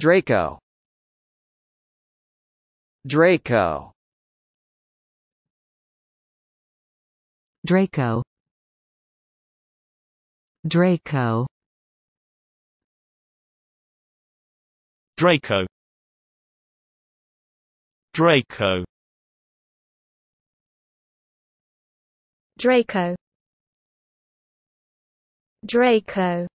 Draco Draco Draco Draco Draco Draco Draco Draco